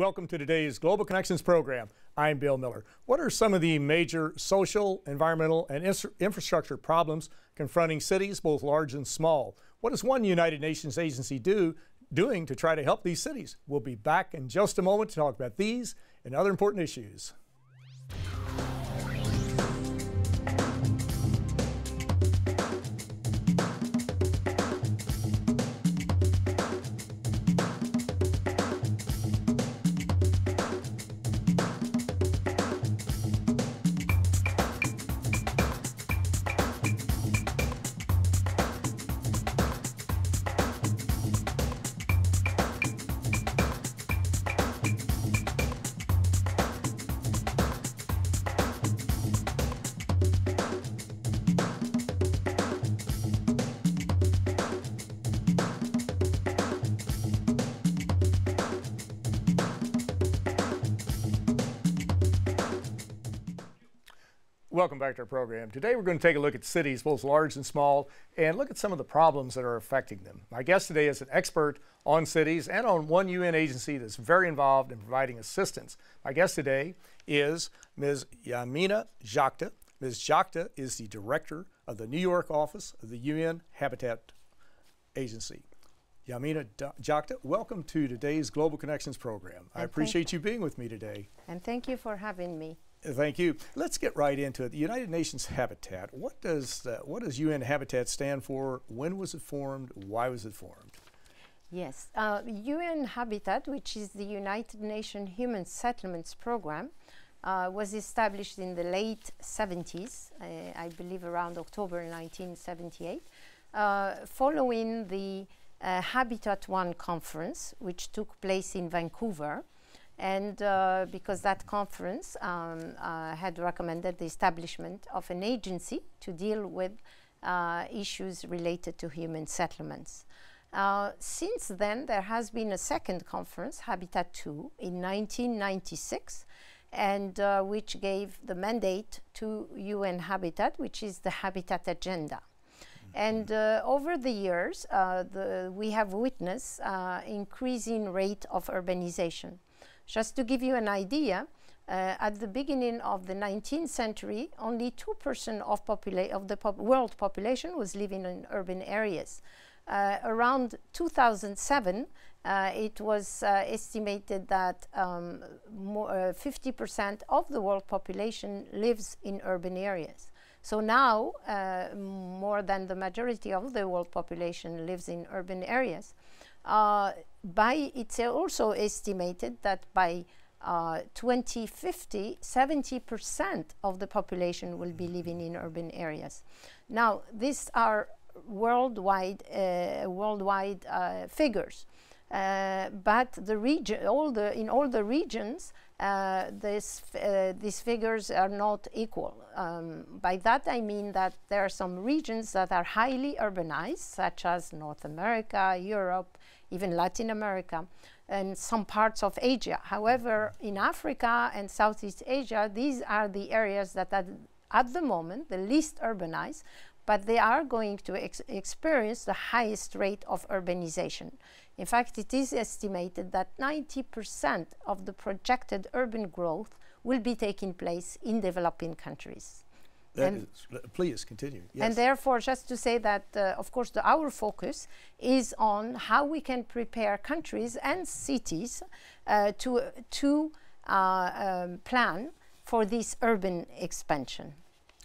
Welcome to today's Global Connections program. I'm Bill Miller. What are some of the major social, environmental, and infrastructure problems confronting cities, both large and small? What does one United Nations agency do doing to try to help these cities? We'll be back in just a moment to talk about these and other important issues. Welcome back to our program. Today we're going to take a look at cities, both large and small, and look at some of the problems that are affecting them. My guest today is an expert on cities and on one UN agency that's very involved in providing assistance. My guest today is Ms. Yamina Jacta. Ms. Jacta is the director of the New York office of the UN Habitat Agency. Yamina Jokta, welcome to today's Global Connections program. And I appreciate you being with me today. And thank you for having me. Thank you. Let's get right into it. The United Nations Habitat. What does uh, what does UN Habitat stand for? When was it formed? Why was it formed? Yes, uh, UN Habitat, which is the United Nations Human Settlements Program, uh, was established in the late 70s, uh, I believe around October 1978, uh, following the uh, Habitat One conference, which took place in Vancouver and uh, because that conference um, uh, had recommended the establishment of an agency to deal with uh, issues related to human settlements. Uh, since then, there has been a second conference, Habitat 2, in 1996, and uh, which gave the mandate to UN Habitat, which is the Habitat Agenda. Mm-hmm. And uh, over the years, uh, the we have witnessed uh, increasing rate of urbanization. Just to give you an idea, uh, at the beginning of the 19th century, only 2% of, of, the pop world population was living in urban areas. Uh, around 2007, uh, it was uh, estimated that 50% um, uh, of the world population lives in urban areas. So now, uh, more than the majority of the world population lives in urban areas by it's also estimated that by uh, 2050, 70% of the population will be living in urban areas. Now, these are worldwide, uh, worldwide uh, figures, uh, but the region, all the, in all the regions, uh, this, uh, these figures are not equal. Um, by that I mean that there are some regions that are highly urbanized, such as North America, Europe, even Latin America, and some parts of Asia. However, in Africa and Southeast Asia, these are the areas that are at the moment the least urbanized, but they are going to ex experience the highest rate of urbanization. In fact, it is estimated that 90% of the projected urban growth will be taking place in developing countries. Is, uh, please continue. Yes. And therefore, just to say that, uh, of course, the, our focus is on how we can prepare countries and cities uh, to to uh, um, plan for this urban expansion.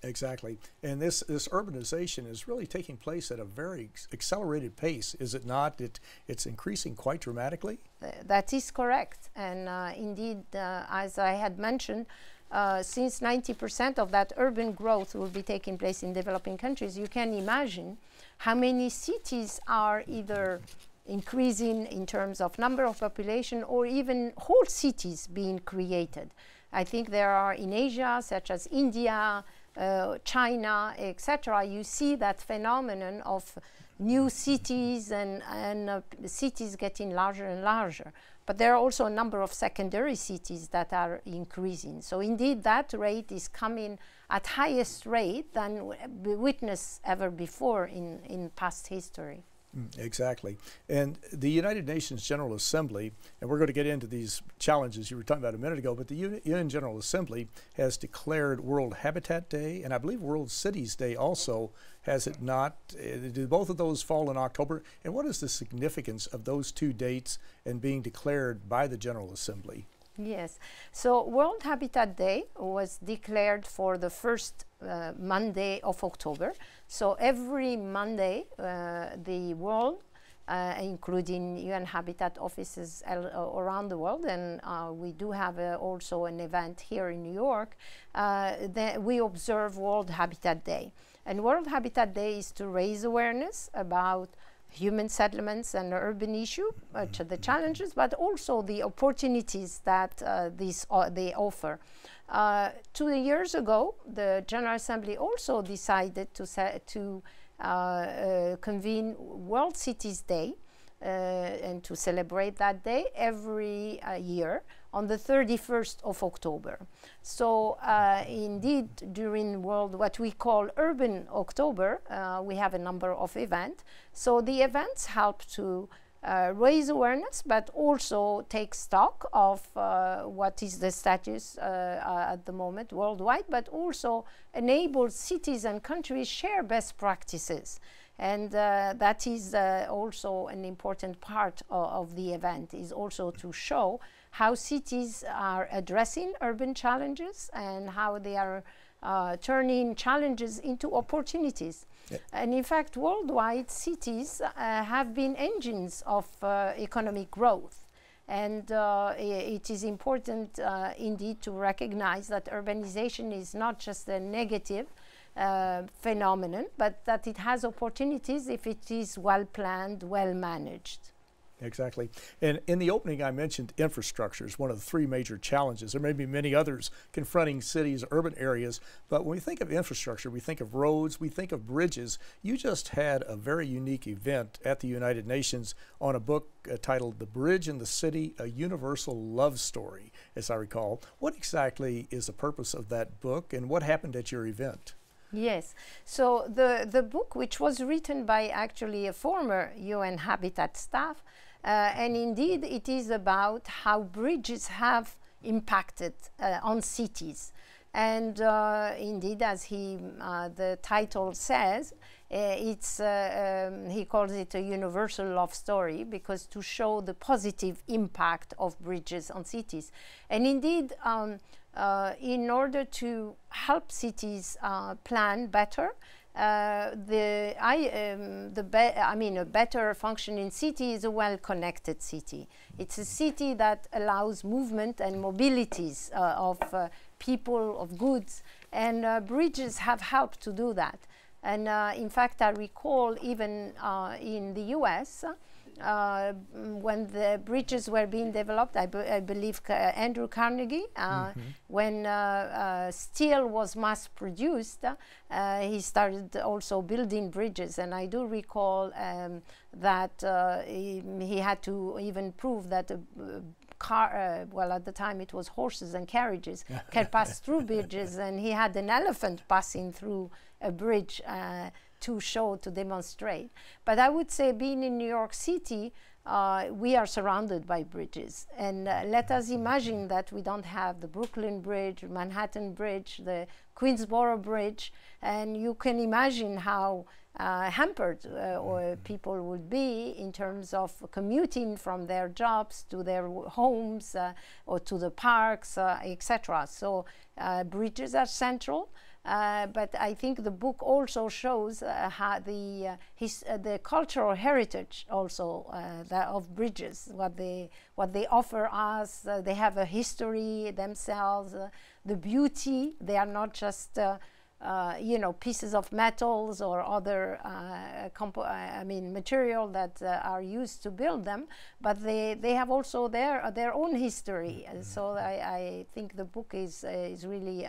Exactly. And this, this urbanization is really taking place at a very accelerated pace, is it not? It, it's increasing quite dramatically? that is correct. And uh, indeed, uh, as I had mentioned, uh, since 90% of that urban growth will be taking place in developing countries, you can imagine how many cities are either increasing in terms of number of population or even whole cities being created. I think there are in Asia, such as India, uh, China, etc., you see that phenomenon of new cities and, and uh, cities getting larger and larger. But there are also a number of secondary cities that are increasing. So indeed, that rate is coming at highest rate than we witnessed ever before in, in past history. Exactly. And the United Nations General Assembly, and we're going to get into these challenges you were talking about a minute ago, but the UN General Assembly has declared World Habitat Day, and I believe World Cities Day also, has it not? Uh, do both of those fall in October? And what is the significance of those two dates and being declared by the General Assembly? Yes, so World Habitat Day was declared for the first uh, Monday of October. So every Monday, uh, the world, uh, including UN Habitat offices uh, around the world, and uh, we do have uh, also an event here in New York, that we observe World Habitat Day. And World Habitat Day is to raise awareness about human settlements and urban issue, uh, the mm-hmm. challenges, but also the opportunities that uh, these uh, they offer. Uh, two years ago, the General Assembly also decided to, to uh, uh, convene World Cities Day uh, and to celebrate that day every uh, year on the 31st of October. So uh, indeed, during world what we call Urban October, uh, we have a number of events. So the events help to uh, raise awareness, but also take stock of uh, what is the status at the moment worldwide, but also enable cities and countries share best practices and uh, that is uh, also an important part of, of the event is also to show how cities are addressing urban challenges and how they are uh, turning challenges into opportunities. Yeah. And in fact, worldwide, cities uh, have been engines of uh, economic growth. And uh, it is important indeed to recognize that urbanization is not just a negative, uh, phenomenon, but that it has opportunities if it is well planned, well managed. Exactly. And in the opening, I mentioned infrastructure is one of the three major challenges. There may be many others confronting cities, urban areas, but when we think of infrastructure, we think of roads, we think of bridges. You just had a very unique event at the United Nations on a book uh, titled The Bridge and the City A Universal Love Story, as I recall. What exactly is the purpose of that book, and what happened at your event? Yes. So the, the book, which was written by actually a former UN Habitat staff, uh, and indeed it is about how bridges have impacted uh, on cities. And uh, indeed, as he, uh, the title says, uh, it's, uh, um, he calls it a universal love story because to show the positive impact of bridges on cities. And indeed, um, uh, in order to help cities plan better, uh, the I um, the I mean a better functioning city is a well-connected city. It's a city that allows movement and mobilities uh, of uh, people of goods, and bridges have helped to do that. And uh, in fact, I recall even uh, in the US, uh, when the bridges were being developed, I, I believe Andrew Carnegie, mm -hmm. when uh, uh, steel was mass produced, he started also building bridges. And I do recall um, that he, he, had to even prove that car, uh, well, at the time it was horses and carriages, can pass through bridges, and he had an elephant passing through a bridge uh, to show, to demonstrate. But I would say, being in New York City, uh, we are surrounded by bridges. And uh, let us imagine that we don't have the Brooklyn Bridge, Manhattan Bridge, the Queensborough Bridge, and you can imagine how uh, hampered uh, or mm -hmm. people would be in terms of commuting from their jobs to their homes uh, or to the parks, uh, etc. So uh, bridges are central. Uh, but I think the book also shows uh, how the uh, his, uh, the cultural heritage also uh, of bridges, what they what they offer us. they have a history themselves, the beauty. They are not just you know pieces of metals or other I mean material that are used to build them, but they, they have also their their own history. Mm -hmm. so I, I think the book is is really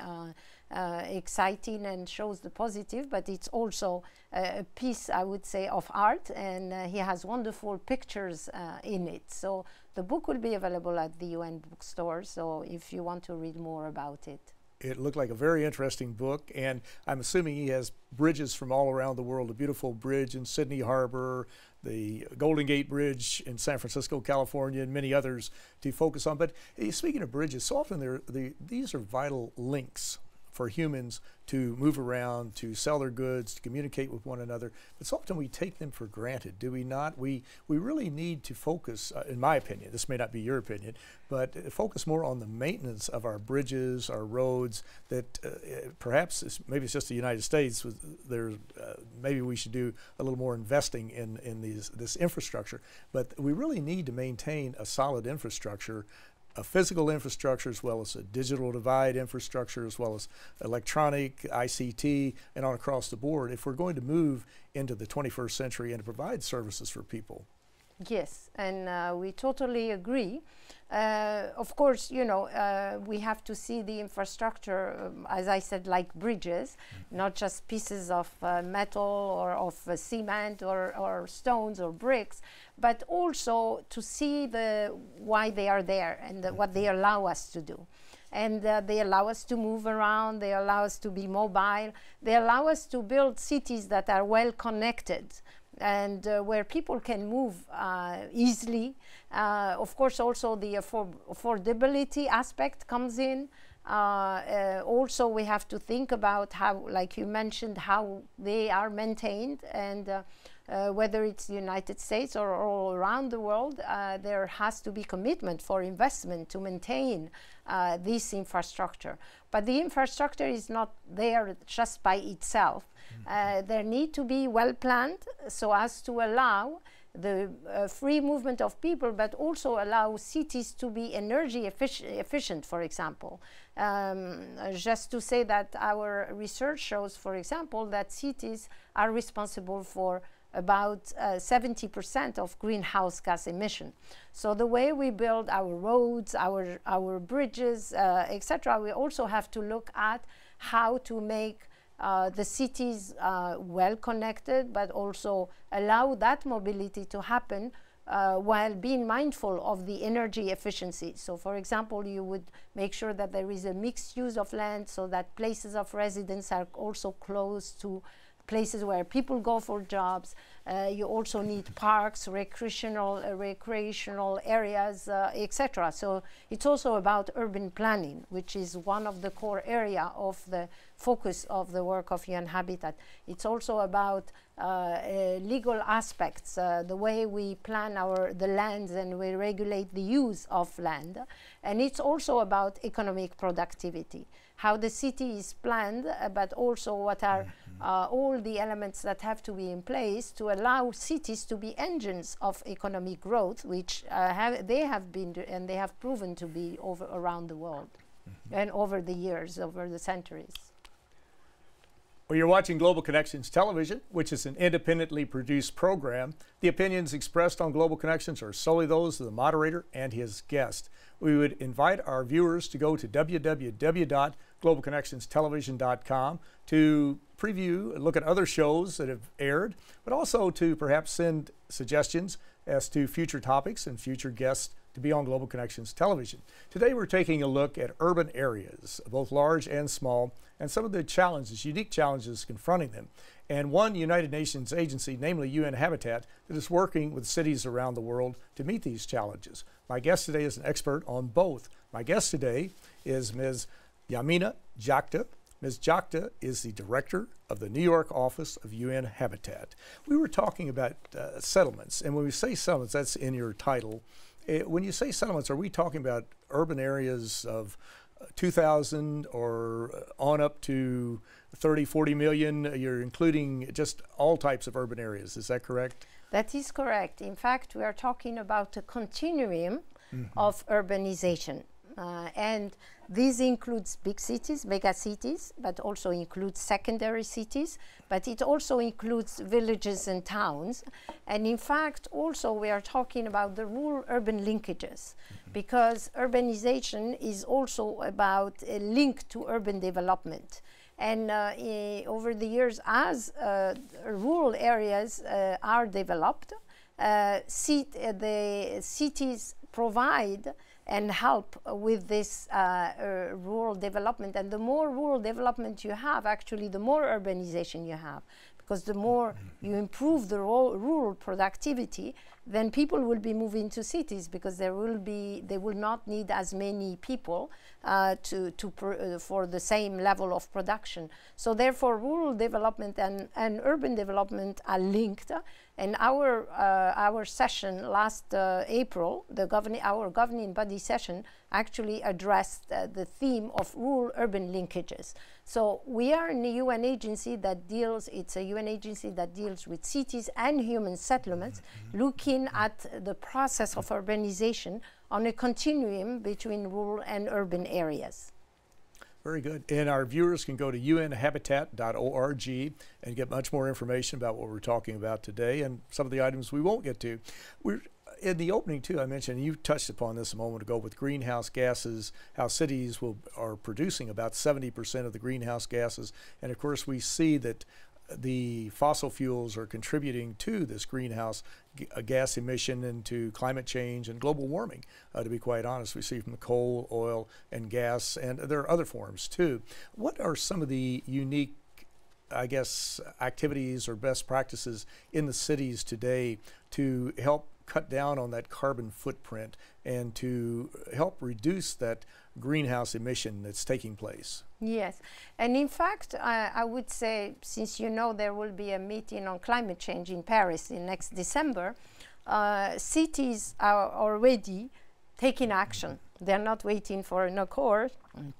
uh, exciting and shows the positive, but it's also uh, a piece, I would say, of art, and uh, he has wonderful pictures uh, in it. So the book will be available at the UN bookstore, so if you want to read more about it. It looked like a very interesting book, and I'm assuming he has bridges from all around the world, a beautiful bridge in Sydney Harbor, the Golden Gate Bridge in San Francisco, California, and many others to focus on. But eh, speaking of bridges, so often they're, they, these are vital links for humans to move around, to sell their goods, to communicate with one another. But so often we take them for granted, do we not? We, we really need to focus, uh, in my opinion, this may not be your opinion, but uh, focus more on the maintenance of our bridges, our roads, that uh, uh perhaps it's, maybe it's just the United States, there's, uh, maybe we should do a little more investing in, in these, this infrastructure. But we really need to maintain a solid infrastructure a physical infrastructure as well as a digital divide infrastructure as well as electronic, ICT, and on across the board if we're going to move into the 21st century and to provide services for people. Yes, and uh, we totally agree. Uh, of course, you know, uh, we have to see the infrastructure, um, as I said, like bridges, mm. not just pieces of uh, metal or of uh, cement or, or stones or bricks, but also to see the why they are there and the what they mm-hmm. allow us to do and uh, they allow us to move around, they allow us to be mobile, they allow us to build cities that are well connected and uh, where people can move uh, easily. Uh, of course, also the affordability aspect comes in. Uh, uh, also, we have to think about how, like you mentioned, how they are maintained and uh, whether it's the United States or all around the world, there has to be commitment for investment to maintain this infrastructure. But the infrastructure is not there just by itself uh, they need to be well planned so as to allow the uh, free movement of people, but also allow cities to be energy effic efficient, for example. Um, just to say that our research shows, for example, that cities are responsible for about 70% uh, of greenhouse gas emission. So the way we build our roads, our, our bridges, uh, etc., we also have to look at how to make uh, the cities are well connected, but also allow that mobility to happen uh, while being mindful of the energy efficiency. So for example, you would make sure that there is a mixed use of land so that places of residence are also close to places where people go for jobs. Uh, you also need parks, recreational, uh, recreational areas, uh, etc. So it's also about urban planning, which is one of the core area of the focus of the work of UN Habitat. It's also about uh, uh, legal aspects, the way we plan our the lands and we regulate the use of land, and it's also about economic productivity how the city is planned, uh, but also what are mm uh, all the elements that have to be in place to allow cities to be engines of economic growth, which uh, have they have been and they have proven to be over around the world mm -hmm. and over the years, over the centuries. Well, you're watching Global Connections Television, which is an independently produced program. The opinions expressed on Global Connections are solely those of the moderator and his guest. We would invite our viewers to go to www globalconnectionstelevision.com to preview, and look at other shows that have aired, but also to perhaps send suggestions as to future topics and future guests to be on Global Connections Television. Today we're taking a look at urban areas, both large and small, and some of the challenges, unique challenges confronting them. And one United Nations agency, namely UN Habitat, that is working with cities around the world to meet these challenges. My guest today is an expert on both. My guest today is Ms. Yamina Jakta. Ms. Jakta is the director of the New York office of UN Habitat. We were talking about uh, settlements, and when we say settlements, that's in your title. It, uh, when you say settlements, are we talking about urban areas of uh, 2,000 or uh, on up to 30, 40 million? You're including just all types of urban areas, is that correct? That is correct. In fact, we are talking about a continuum mm -hmm. of urbanization. Uh, and this includes big cities, mega cities, but also includes secondary cities, but it also includes villages and towns. And in fact, also we are talking about the rural-urban linkages, mm -hmm. because urbanization is also about a link to urban development. And uh, over the years, as uh, rural areas uh, are developed, uh, uh, the cities provide and help with this uh, uh, rural development. And the more rural development you have, actually, the more urbanization you have. Because the more you improve the rural productivity, then people will be moving to cities because there will be they will not need as many people uh, to to uh, for the same level of production. So therefore, rural development and and urban development are linked and our, uh, our session last uh, April, the governing, our governing body session actually addressed uh, the theme of rural-urban linkages. So we are in a UN agency that deals, it's a UN agency that deals with cities and human settlements, mm -hmm. looking at the process of urbanization on a continuum between rural and urban areas. Very good. And our viewers can go to unhabitat.org and get much more information about what we're talking about today and some of the items we won't get to. We're in the opening too, I mentioned you touched upon this a moment ago with greenhouse gases, how cities will are producing about 70% of the greenhouse gases, and of course we see that the fossil fuels are contributing to this greenhouse uh, gas emission and to climate change and global warming, uh, to be quite honest. We see from coal, oil, and gas, and there are other forms too. What are some of the unique I guess activities or best practices in the cities today to help cut down on that carbon footprint and to help reduce that greenhouse emission that's taking place. Yes, and in fact, I, I would say, since you know there will be a meeting on climate change in Paris in next December, uh, cities are already taking action. They're not waiting for an accord. Mm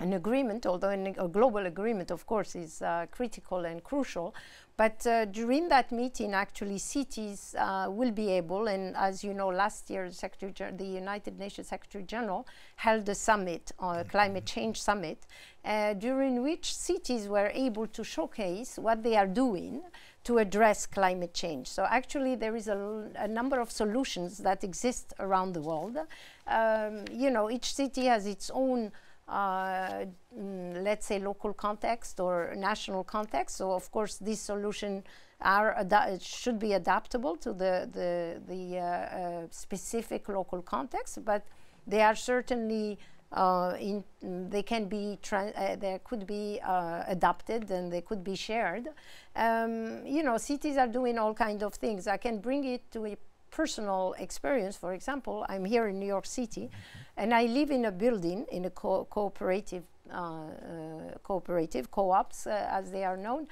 an agreement, although an, a global agreement, of course, is uh, critical and crucial. But uh, during that meeting, actually, cities uh, will be able, and as you know, last year, the United Nations Secretary General held a summit, a uh, mm-hmm. climate change summit, uh, during which cities were able to showcase what they are doing to address climate change. So actually, there is a, number of solutions that exist around the world. Um, you know, each city has its own uh, mm, let's say local context or national context. So of course these solutions are should be adaptable to the the, the uh, uh, specific local context, but they are certainly uh, in they can be uh, they could be uh, adapted and they could be shared. Um, you know, cities are doing all kind of things. I can bring it to a personal experience, for example, I'm here in New York City, mm -hmm. and I live in a building in a co cooperative uh, uh, cooperative co-ops, uh, as they are known.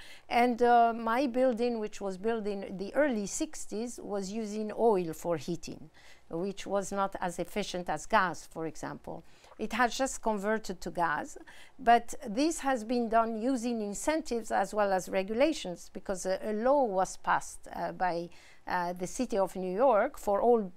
And uh, my building, which was built in the early 60s, was using oil for heating, which was not as efficient as gas, for example. It has just converted to gas, but this has been done using incentives as well as regulations because a, a law was passed uh, by uh, the city of New York for all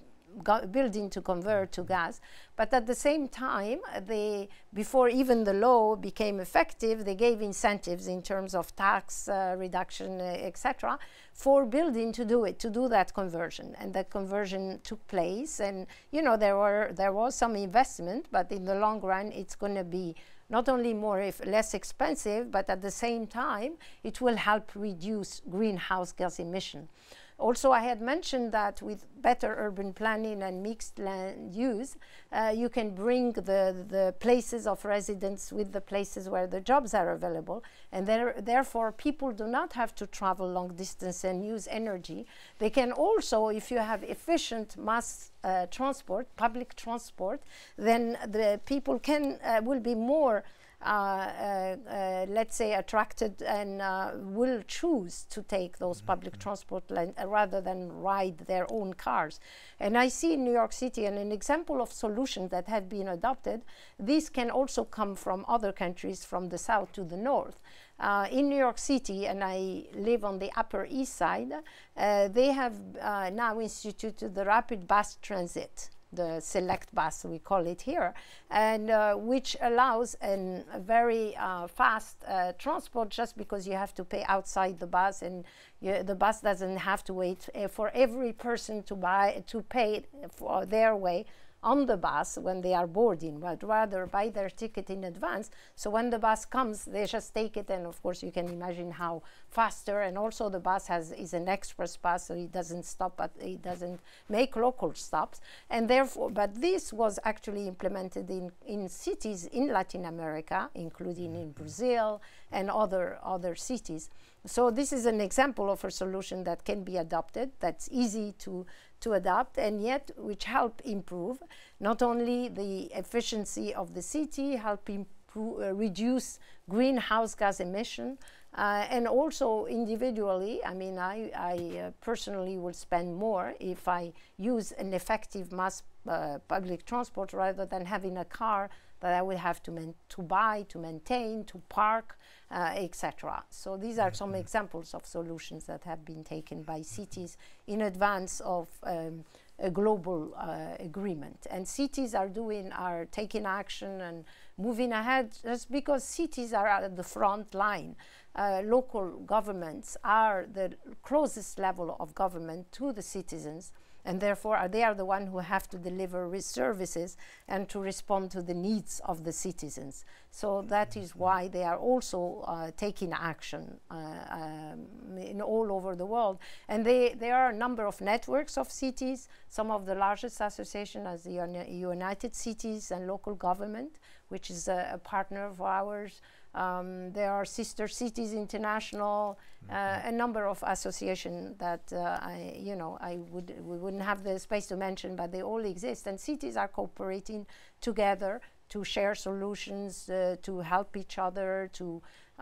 building to convert to gas. But at the same time, they, before even the law became effective, they gave incentives in terms of tax uh, reduction, uh, etc., for building to do it, to do that conversion. And that conversion took place. And you know, there were there was some investment, but in the long run, it's going to be not only more if less expensive, but at the same time, it will help reduce greenhouse gas emission. Also, I had mentioned that with better urban planning and mixed land use, uh, you can bring the, the places of residence with the places where the jobs are available. And there, therefore, people do not have to travel long distance and use energy. They can also, if you have efficient mass uh, transport, public transport, then the people can uh, will be more uh, uh, uh, let's say, attracted and will choose to take those mm -hmm. public transport rather than ride their own cars. And I see in New York City and an example of solutions that have been adopted. These can also come from other countries, from the south to the north. Uh, in New York City, and I live on the Upper East Side, uh, they have uh, now instituted the rapid bus transit the select bus we call it here, and uh, which allows a very uh, fast uh, transport just because you have to pay outside the bus and you, the bus doesn't have to wait eh, for every person to buy to pay for their way on the bus when they are boarding, but rather buy their ticket in advance. So when the bus comes, they just take it, and of course you can imagine how faster. And also the bus has is an express bus, so it doesn't stop, but it doesn't make local stops, and therefore. But this was actually implemented in in cities in Latin America, including in Brazil and other other cities. So this is an example of a solution that can be adopted, that's easy to to adapt and yet which help improve not only the efficiency of the city, help improve, uh, reduce greenhouse gas emission, uh, and also individually, I mean, I, I uh, personally will spend more if I use an effective mass uh, public transport rather than having a car that I would have to, man- to buy, to maintain, to park, uh, etc. So these are some mm-hmm. examples of solutions that have been taken by cities in advance of um, a global uh, agreement. And cities are doing, are taking action and moving ahead just because cities are at the front line. Uh, local governments are the closest level of government to the citizens and therefore are uh, they are the one who have to deliver services and to respond to the needs of the citizens. So that is mm-hmm. why they are also uh, taking action uh, um, in all over the world. And they, there are a number of networks of cities. Some of the largest associations as the United Cities and Local Government which is a, a partner of ours. Um, there are Sister Cities International, uh, a number of associations that uh, I, you know, I would we wouldn't have the space to mention, but they all exist. And cities are cooperating together to share solutions, uh, to help each other, to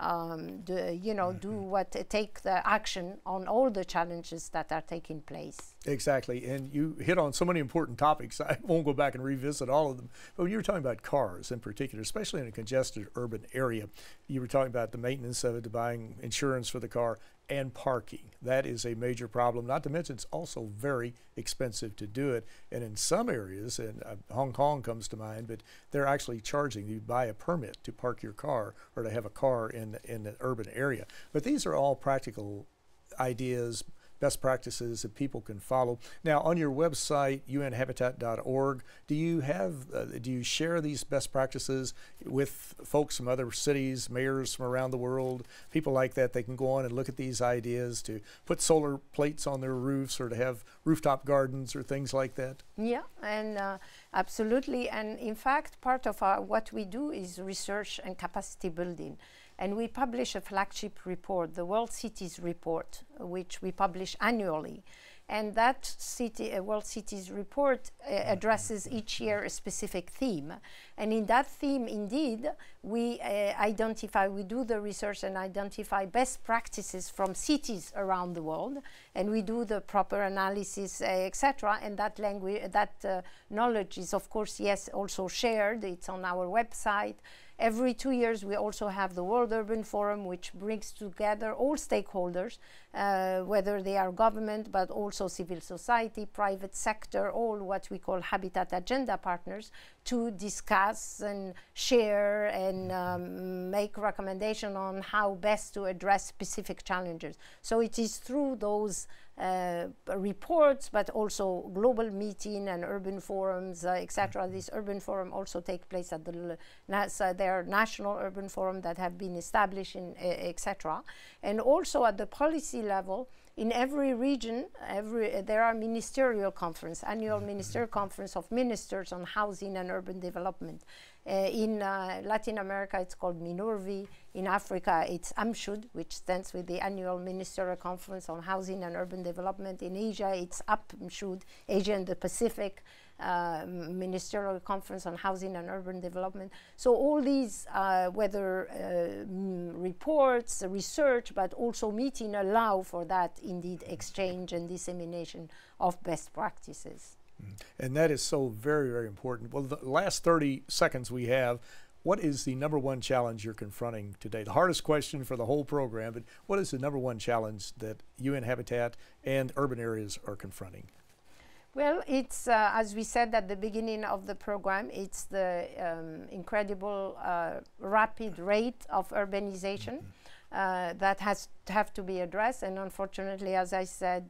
um, do, you know, mm -hmm. do mm-hmm. what take the action on all the challenges that are taking place. Exactly. And you hit on so many important topics. I won't go back and revisit all of them. But when you were talking about cars in particular, especially in a congested urban area, you were talking about the maintenance of it, the buying insurance for the car, and parking. That is a major problem, not to mention it's also very expensive to do it. And in some areas, and uh, Hong Kong comes to mind, but they're actually charging you buy a permit to park your car or to have a car in, in an urban area. But these are all practical ideas, best practices that people can follow. Now, on your website, unhabitat.org, do you have uh, do you share these best practices with folks from other cities, mayors from around the world, people like that? They can go on and look at these ideas to put solar plates on their roofs or to have rooftop gardens or things like that. Yeah, and uh, absolutely, and in fact, part of our, what we do is research and capacity building and we publish a flagship report, the World Cities Report, which we publish annually. And that city, uh, World Cities Report uh, addresses each year a specific theme. And in that theme, indeed, we uh, identify, we do the research and identify best practices from cities around the world. And we do the proper analysis, uh, etc. And that language, that uh, knowledge is, of course, yes, also shared. It's on our website. Every two years, we also have the World Urban Forum, which brings together all stakeholders, uh, whether they are government, but also civil society, private sector, all what we call Habitat Agenda partners, to discuss and share and mm-hmm. um, make recommendations on how best to address specific challenges. So it is through those uh, reports, but also global meeting and urban forums, uh, etc. Mm-hmm. This urban forum also take place at the NASA, uh, There are national urban forum that have been established, in, etc. And also at the policy level, in every region, every, uh, there are ministerial conference, annual mm-hmm. ministerial conference of ministers on housing and urban development. Uh, in uh, Latin America, it's called Minurvi. In Africa, it's AMSHUD, which stands with the annual ministerial conference on housing and urban development. In Asia, it's APMSHUD, Asia and the Pacific. Uh, ministerial conference on housing and urban development. So all these, uh, whether uh, mm, reports, research, but also meeting allow for that indeed exchange and dissemination of best practices. Mm-hmm. And that is so very, very important. Well, the last 30 seconds we have, what is the number one challenge you're confronting today? The hardest question for the whole program, but what is the number one challenge that UN Habitat and urban areas are confronting? Well, it's uh, as we said at the beginning of the program, it's the um, incredible uh, rapid rate of urbanization. Mm -hmm. Uh, that has to have to be addressed. And unfortunately, as I said,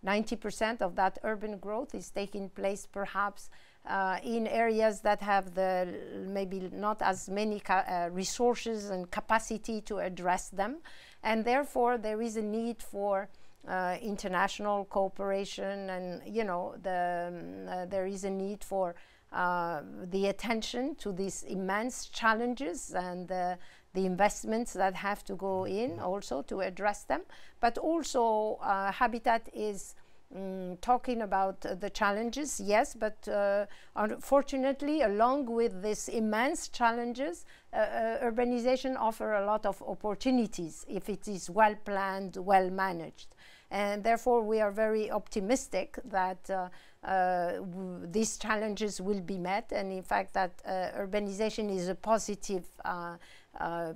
90% uh, of that urban growth is taking place perhaps uh, in areas that have the maybe not as many uh, resources and capacity to address them. And therefore, there is a need for uh, international cooperation and you know the, um, uh, there is a need for uh, the attention to these immense challenges and the investments that have to go mm-hmm. in also to address them but also uh, habitat is Mm, talking about uh, the challenges, yes, but uh, unfortunately, along with these immense challenges, uh, uh urbanization offers a lot of opportunities if it is well planned, well managed. And therefore, we are very optimistic that uh, uh, these challenges will be met. And in fact, that uh, urbanization is a positive uh, uh,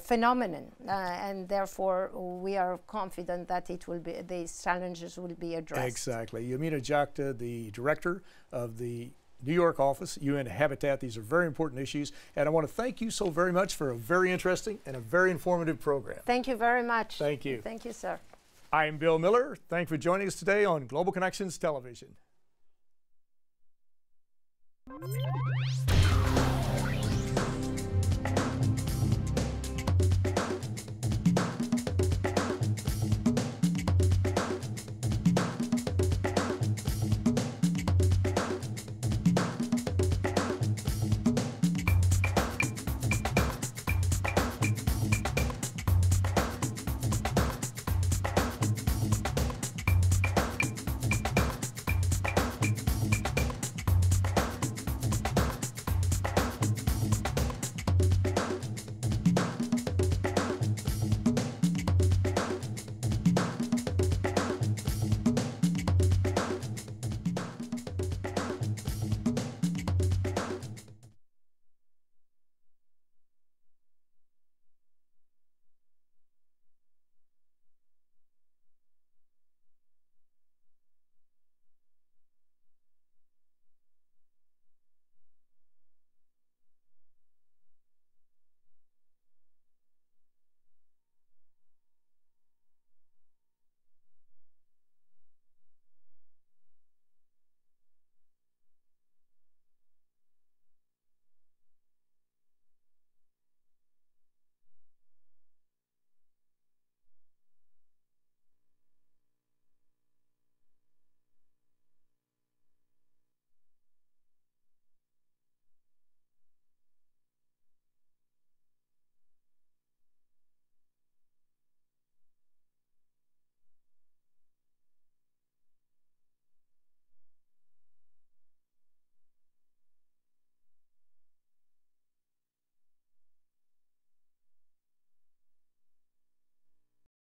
phenomenon. and therefore, we are confident that it will be, these challenges will be addressed. Exactly. Yamina Jakta, the director of the New York office, UN Habitat. These are very important issues. And I want to thank you so very much for a very interesting and a very informative program. Thank you very much. Thank you. Thank you, sir. I'm Bill Miller. Thank you for joining us today on Global Connections Television.